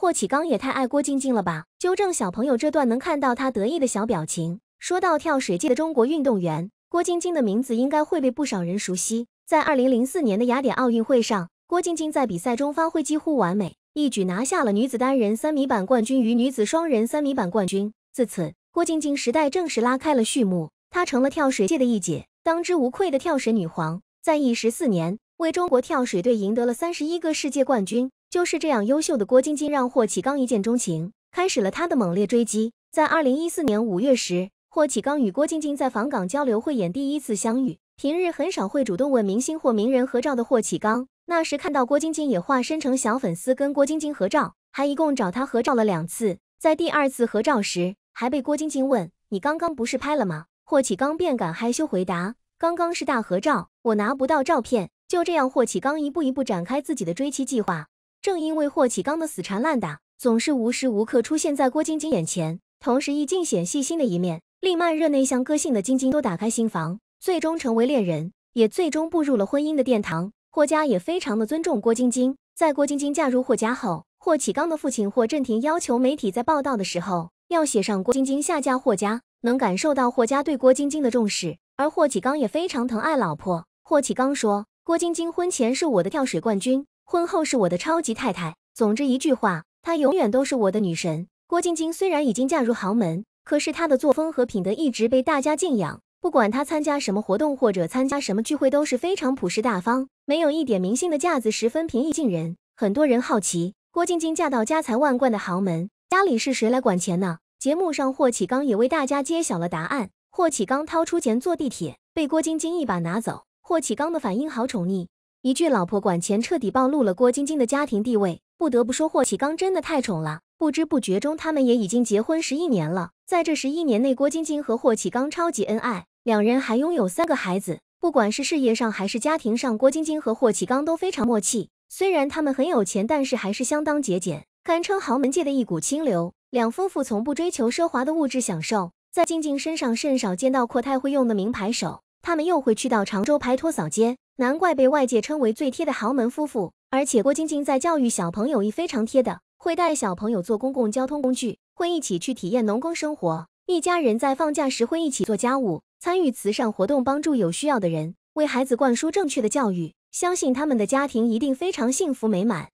霍启刚也太爱郭晶晶了吧！纠正小朋友这段能看到他得意的小表情。说到跳水界的中国运动员，郭晶晶的名字应该会被不少人熟悉。在二零零四年的雅典奥运会上，郭晶晶在比赛中发挥几乎完美，一举拿下了女子单人三米板冠军与女子双人三米板冠军。自此，郭晶晶时代正式拉开了序幕，她成了跳水界的一姐，当之无愧的跳水女皇。在役十四年，为中国跳水队赢得了三十一个世界冠军。就是这样优秀的郭晶晶让霍启刚一见钟情，开始了他的猛烈追击。在二零一四年五月时，霍启刚与郭晶晶在访港交流汇演第一次相遇。平日很少会主动问明星或名人合照的霍启刚，那时看到郭晶晶也化身成小粉丝跟郭晶晶合照，还一共找他合照了两次。在第二次合照时，还被郭晶晶问：“你刚刚不是拍了吗？”霍启刚便敢害羞回答：“刚刚是大合照，我拿不到照片。”就这样，霍启刚一步一步展开自己的追妻计划。正因为霍启刚的死缠烂打，总是无时无刻出现在郭晶晶眼前，同时亦尽显细心的一面，令慢热内向个性的晶晶都打开心房，最终成为恋人，也最终步入了婚姻的殿堂。霍家也非常的尊重郭晶晶，在郭晶晶嫁入霍家后，霍启刚的父亲霍震霆要求媒体在报道的时候要写上郭晶晶下嫁霍家，能感受到霍家对郭晶晶的重视。而霍启刚也非常疼爱老婆，霍启刚说：“郭晶晶婚前是我的跳水冠军。”婚后是我的超级太太，总之一句话，她永远都是我的女神。郭晶晶虽然已经嫁入豪门，可是她的作风和品德一直被大家敬仰。不管她参加什么活动或者参加什么聚会，都是非常朴实大方，没有一点明星的架子，十分平易近人。很多人好奇，郭晶晶嫁到家财万贯的豪门，家里是谁来管钱呢？节目上，霍启刚也为大家揭晓了答案。霍启刚掏出钱坐地铁，被郭晶晶一把拿走，霍启刚的反应好宠溺。一句“老婆管钱”彻底暴露了郭晶晶的家庭地位。不得不说，霍启刚真的太宠了。不知不觉中，他们也已经结婚十一年了。在这十一年内，郭晶晶和霍启刚超级恩爱，两人还拥有三个孩子。不管是事业上还是家庭上，郭晶晶和霍启刚都非常默契。虽然他们很有钱，但是还是相当节俭，堪称豪门界的一股清流。两夫妇从不追求奢华的物质享受，在晶晶身上甚少见到阔太会用的名牌手。他们又会去到常州拍拖扫街，难怪被外界称为最贴的豪门夫妇。而且郭晶晶在教育小朋友亦非常贴的，会带小朋友坐公共交通工具，会一起去体验农耕生活。一家人在放假时会一起做家务，参与慈善活动，帮助有需要的人，为孩子灌输正确的教育。相信他们的家庭一定非常幸福美满。